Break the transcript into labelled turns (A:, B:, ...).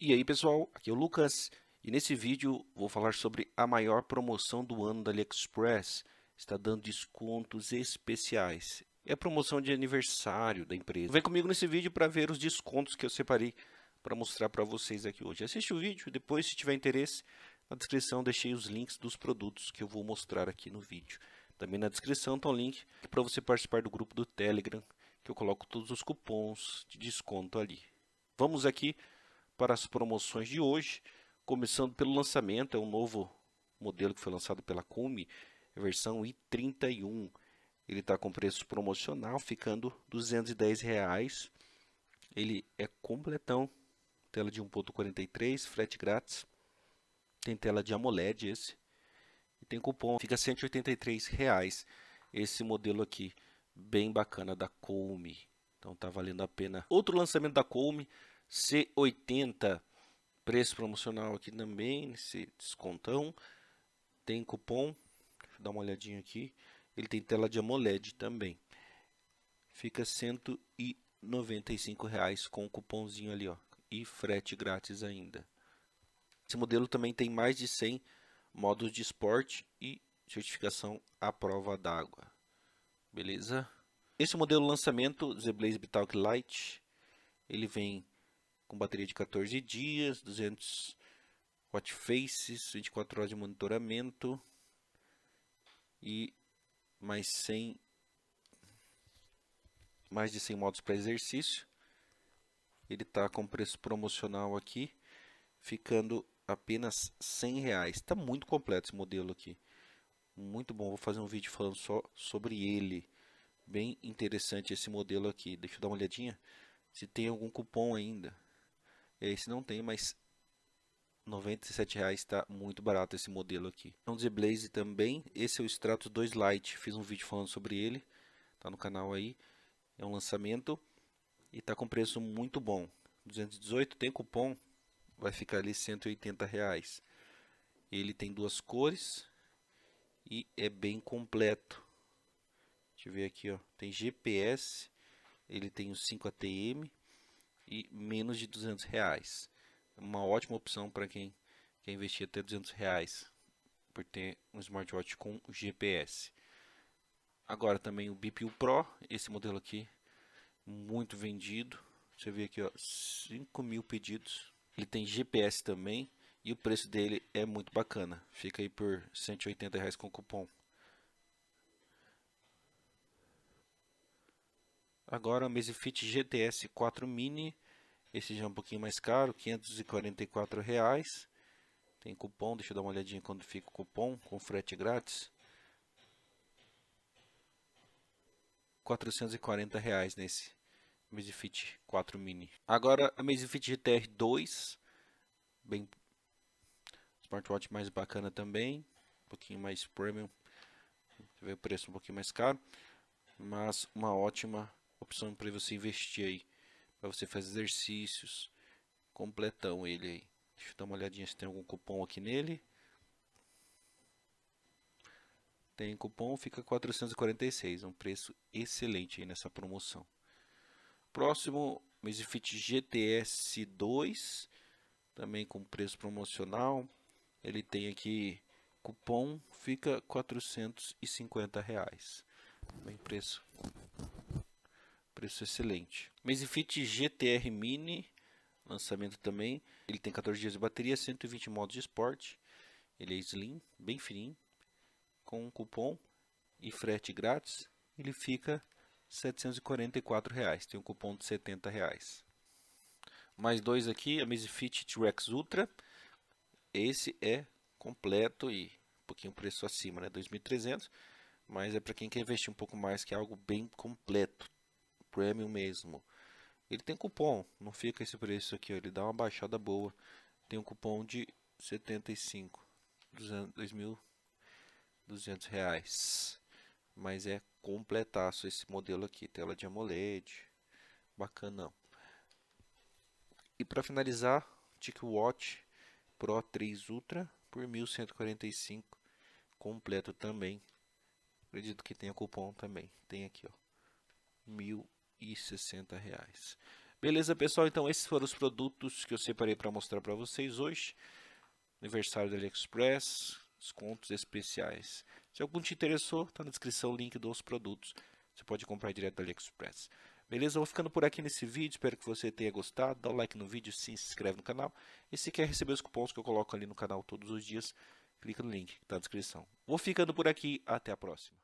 A: E aí pessoal, aqui é o Lucas e nesse vídeo vou falar sobre a maior promoção do ano da AliExpress. Está dando descontos especiais. É promoção de aniversário da empresa. Vem comigo nesse vídeo para ver os descontos que eu separei para mostrar para vocês aqui hoje. Assiste o vídeo, depois se tiver interesse, na descrição deixei os links dos produtos que eu vou mostrar aqui no vídeo. Também na descrição está o um link para você participar do grupo do Telegram, que eu coloco todos os cupons de desconto ali. Vamos aqui para as promoções de hoje, começando pelo lançamento, é um novo modelo que foi lançado pela Cume, versão i31. Ele está com preço promocional, ficando R$ 210. Reais. Ele é completão, tela de 1.43, frete grátis. Tem tela de AMOLED esse. E tem cupom, fica R$ 183. Reais. Esse modelo aqui, bem bacana da Colme. Então tá valendo a pena. Outro lançamento da Colme C80, preço promocional aqui também, esse descontão. Tem cupom, dá dar uma olhadinha aqui. Ele tem tela de AMOLED também. Fica R$ 195 reais com o cupomzinho ali, ó, e frete grátis ainda. Esse modelo também tem mais de 100 modos de esporte e certificação à prova d'água. Beleza? Esse modelo lançamento, Z Blaze Bitalk Lite, ele vem com bateria de 14 dias, 200 watt faces, 24 horas de monitoramento e mais 100 mais de 100 modos para exercício. Ele está com preço promocional aqui, ficando apenas 100 reais. Está muito completo esse modelo aqui, muito bom. Vou fazer um vídeo falando só sobre ele. Bem interessante esse modelo aqui. Deixa eu dar uma olhadinha se tem algum cupom ainda. Esse não tem, mas R$ reais está muito barato esse modelo aqui. Então, Z Blaze também, esse é o Stratos 2 Lite, fiz um vídeo falando sobre ele, tá no canal aí, é um lançamento e tá com preço muito bom. 218 tem cupom, vai ficar ali R$ reais Ele tem duas cores e é bem completo. Deixa eu ver aqui, ó, tem GPS, ele tem o 5 ATM, e menos de 200 reais. Uma ótima opção para quem quer investir até 200 reais por ter um smartwatch com GPS. Agora também o BPU Pro, esse modelo aqui, muito vendido. Você vê aqui, ó, 5 mil pedidos. Ele tem GPS também e o preço dele é muito bacana. Fica aí por 180 reais com cupom. Agora o Mesfit GTS 4 Mini, esse já é um pouquinho mais caro, R$ 544. Reais. Tem cupom, deixa eu dar uma olhadinha quando fica o cupom, com frete grátis. R$ 440 reais nesse Amazfit 4 Mini. Agora a Amazfit GTR 2, bem smartwatch mais bacana também, um pouquinho mais premium, vê o preço um pouquinho mais caro, mas uma ótima opção para você investir aí, para você fazer exercícios, completão ele aí. Deixa eu dar uma olhadinha se tem algum cupom aqui nele. Tem cupom, fica 446, é um preço excelente aí nessa promoção. Próximo, Mesifit GTS 2, também com preço promocional. Ele tem aqui cupom, fica 450 reais. Bem preço preço excelente. Amazfit GTR Mini, lançamento também. Ele tem 14 dias de bateria, 120 modos de esporte. Ele é slim, bem fininho, com um cupom e frete grátis. Ele fica R$ 744. Reais. Tem um cupom de R$ 70. Reais. Mais dois aqui, Amazfit T-Rex Ultra. Esse é completo e um pouquinho preço acima, né? 2.300, mas é para quem quer investir um pouco mais, que é algo bem completo. Premium mesmo. Ele tem cupom, não fica esse preço aqui, ó, ele dá uma baixada boa. Tem um cupom de 75, 2.200 reais. Mas é completaço esse modelo aqui, tela de AMOLED, bacanão. E para finalizar, watch Pro 3 Ultra por 1.145, completo também. Acredito que tenha cupom também, tem aqui ó, Beleza, pessoal? Então, esses foram os produtos que eu separei para mostrar para vocês hoje. Aniversário da AliExpress, descontos especiais. Se algum te interessou, está na descrição o link dos produtos. Você pode comprar direto da AliExpress. Beleza? Vou ficando por aqui nesse vídeo. Espero que você tenha gostado. Dá o um like no vídeo, se inscreve no canal. E se quer receber os cupons que eu coloco ali no canal todos os dias, clica no link que está na descrição. Vou ficando por aqui. Até a próxima.